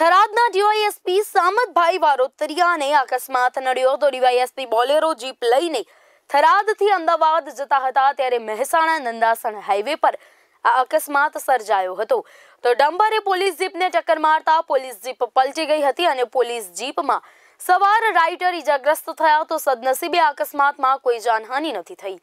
થરાદના DYSP Samatbhai વારોતરિયાને અકસ્માત નડ્યો તો DYSP Bolero jeep લઈને થરાદથી અમદાવાદ જતા હતા ત્યારે મહેસાણા નંદાસણ હાઈવે પર આ અકસ્માત સર્જાયો હતો તો ડંબરે પોલીસ જીપને ટક્કર મારતા પોલીસ જીપ પલટી ગઈ હતી અને પોલીસ જીપમાં સવાર રાઇડર ઇજાગ્રસ્ત થયા તો સદનસીબે અકસ્માતમાં કોઈ જાનહાની નથી થઈ